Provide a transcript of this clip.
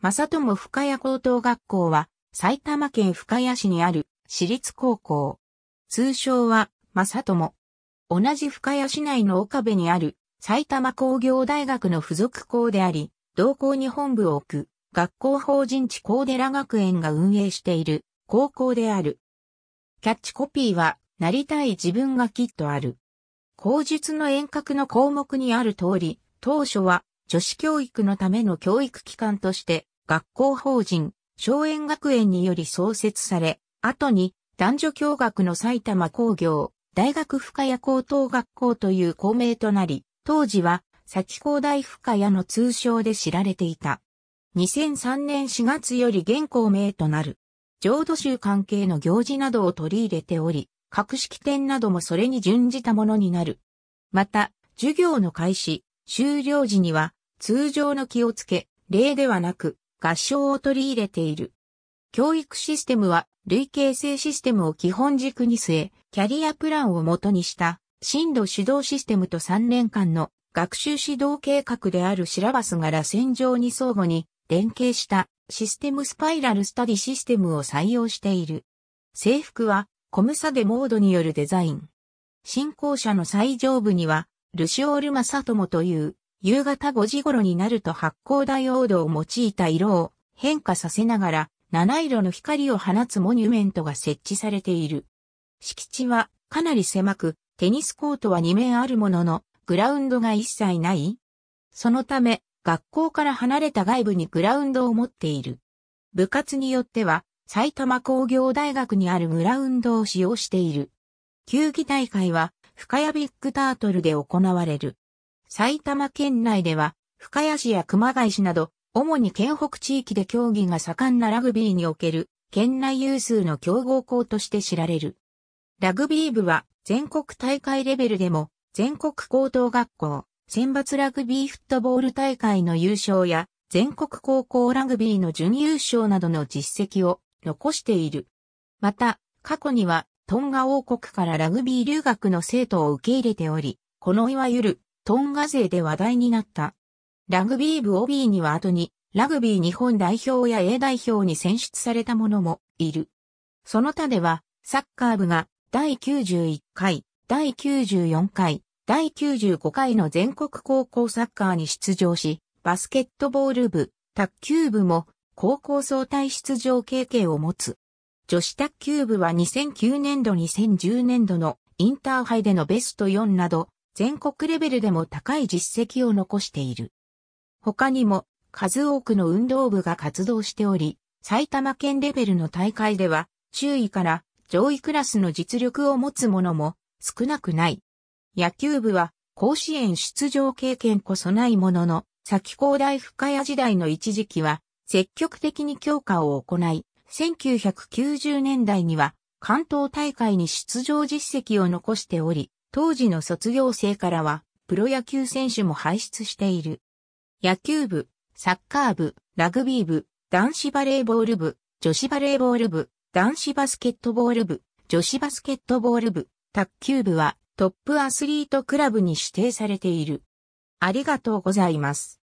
正友深谷高等学校は埼玉県深谷市にある私立高校。通称は正友。同じ深谷市内の岡部にある埼玉工業大学の付属校であり、同校に本部を置く学校法人地高寺学園が運営している高校である。キャッチコピーはなりたい自分がきっとある。口述の遠隔の項目にある通り、当初は女子教育のための教育機関として、学校法人、荘園学園により創設され、後に男女共学の埼玉工業、大学深谷高等学校という校名となり、当時は、先高大深谷の通称で知られていた。2003年4月より現校名となる。浄土宗関係の行事などを取り入れており、格式典などもそれに準じたものになる。また、授業の開始、終了時には、通常の気をつけ、例ではなく、合唱を取り入れている。教育システムは、類型性システムを基本軸に据え、キャリアプランを元にした、進路指導システムと3年間の学習指導計画であるシラバスが螺旋状に相互に連携したシステムスパイラルスタディシステムを採用している。制服はコムサデモードによるデザイン。進行者の最上部にはルシオール・マサトモという夕方5時頃になると発光ダイオードを用いた色を変化させながら七色の光を放つモニュメントが設置されている。敷地はかなり狭く、テニスコートは2面あるものの、グラウンドが一切ないそのため、学校から離れた外部にグラウンドを持っている。部活によっては、埼玉工業大学にあるグラウンドを使用している。球技大会は、深谷ビッグタートルで行われる。埼玉県内では、深谷市や熊谷市など、主に県北地域で競技が盛んなラグビーにおける、県内有数の強豪校として知られる。ラグビー部は、全国大会レベルでも、全国高等学校、選抜ラグビーフットボール大会の優勝や、全国高校ラグビーの準優勝などの実績を残している。また、過去には、トンガ王国からラグビー留学の生徒を受け入れており、このいわゆるトンガ勢で話題になった。ラグビー部 OB には後に、ラグビー日本代表や A 代表に選出された者もいる。その他では、サッカー部が第91回、第94回、第95回の全国高校サッカーに出場し、バスケットボール部、卓球部も高校総体出場経験を持つ。女子卓球部は2009年度2010年度のインターハイでのベスト4など全国レベルでも高い実績を残している。他にも数多くの運動部が活動しており、埼玉県レベルの大会では周囲から上位クラスの実力を持つ者も少なくない。野球部は甲子園出場経験こそないものの、先高大深谷時代の一時期は積極的に強化を行い、1990年代には関東大会に出場実績を残しており、当時の卒業生からは、プロ野球選手も輩出している。野球部、サッカー部、ラグビー部、男子バレーボール部、女子バレーボール部、男子バスケットボール部、女子バスケットボール部、卓球部はトップアスリートクラブに指定されている。ありがとうございます。